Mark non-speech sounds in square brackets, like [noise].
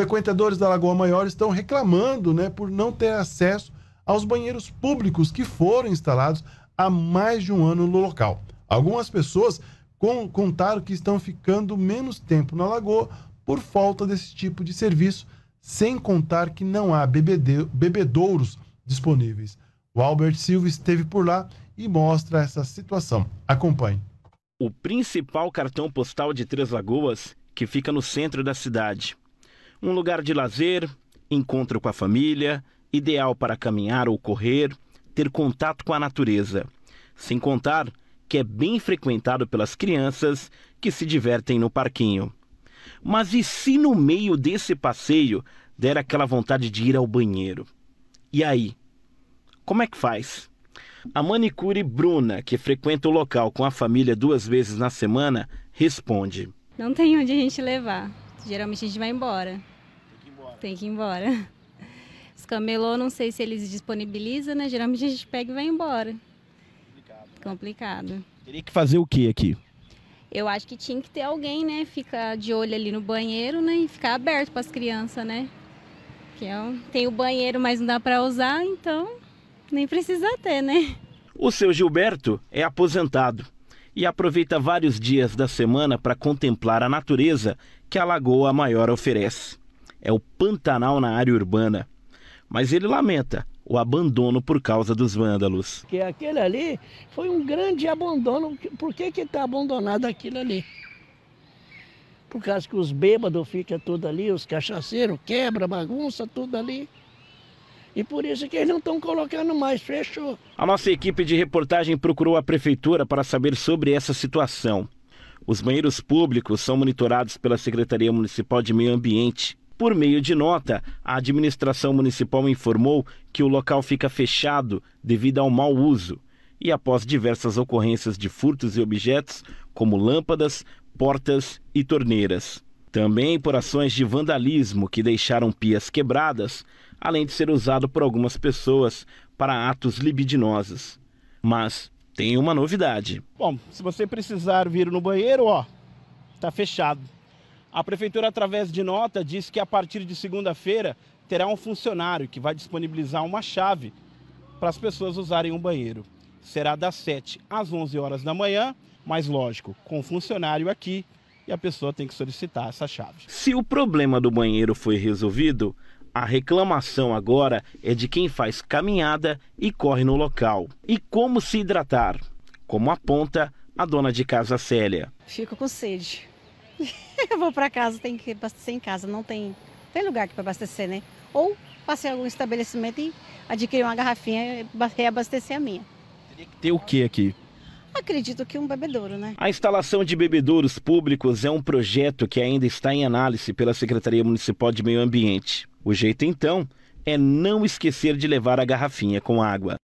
Frequentadores da Lagoa Maior estão reclamando né, por não ter acesso aos banheiros públicos que foram instalados há mais de um ano no local. Algumas pessoas contaram que estão ficando menos tempo na lagoa por falta desse tipo de serviço, sem contar que não há bebedouros disponíveis. O Albert Silva esteve por lá e mostra essa situação. Acompanhe. O principal cartão postal de Três Lagoas, que fica no centro da cidade, um lugar de lazer, encontro com a família, ideal para caminhar ou correr, ter contato com a natureza. Sem contar que é bem frequentado pelas crianças que se divertem no parquinho. Mas e se no meio desse passeio der aquela vontade de ir ao banheiro? E aí? Como é que faz? A manicure Bruna, que frequenta o local com a família duas vezes na semana, responde: Não tem onde a gente levar. Geralmente a gente vai embora tem que ir embora. [laughs] Os camelô, não sei se eles disponibilizam, né? Geralmente a gente pega e vai embora. Complicado. Né? Complicado. Teria que fazer o que aqui? Eu acho que tinha que ter alguém, né? Ficar de olho ali no banheiro, né? E ficar aberto para as crianças, né? Que é um... tem o banheiro, mas não dá para usar, então nem precisa ter, né? O seu Gilberto é aposentado e aproveita vários dias da semana para contemplar a natureza que a Lagoa Maior oferece é o Pantanal na área urbana. Mas ele lamenta o abandono por causa dos vândalos. Que aquele ali foi um grande abandono. Por que que tá abandonado aquilo ali? Por causa que os bêbados ficam tudo ali, os cachaceiros quebra, bagunça tudo ali. E por isso que eles não estão colocando mais, fechou. A nossa equipe de reportagem procurou a prefeitura para saber sobre essa situação. Os banheiros públicos são monitorados pela Secretaria Municipal de Meio Ambiente por meio de nota, a administração municipal informou que o local fica fechado devido ao mau uso e após diversas ocorrências de furtos e objetos, como lâmpadas, portas e torneiras. Também por ações de vandalismo que deixaram pias quebradas, além de ser usado por algumas pessoas para atos libidinosos. Mas tem uma novidade. Bom, se você precisar vir no banheiro, ó, tá fechado. A prefeitura, através de nota, diz que a partir de segunda-feira terá um funcionário que vai disponibilizar uma chave para as pessoas usarem o um banheiro. Será das 7 às 11 horas da manhã, mas lógico, com o funcionário aqui e a pessoa tem que solicitar essa chave. Se o problema do banheiro foi resolvido, a reclamação agora é de quem faz caminhada e corre no local. E como se hidratar? Como aponta a dona de casa Célia. Fico com sede. [laughs] eu vou para casa, tem que abastecer em casa, não tem, tem lugar aqui para abastecer, né? Ou passei algum estabelecimento e adquiri uma garrafinha e reabastecer a minha. Teria que ter o que aqui? Acredito que um bebedouro, né? A instalação de bebedouros públicos é um projeto que ainda está em análise pela Secretaria Municipal de Meio Ambiente. O jeito, então, é não esquecer de levar a garrafinha com água.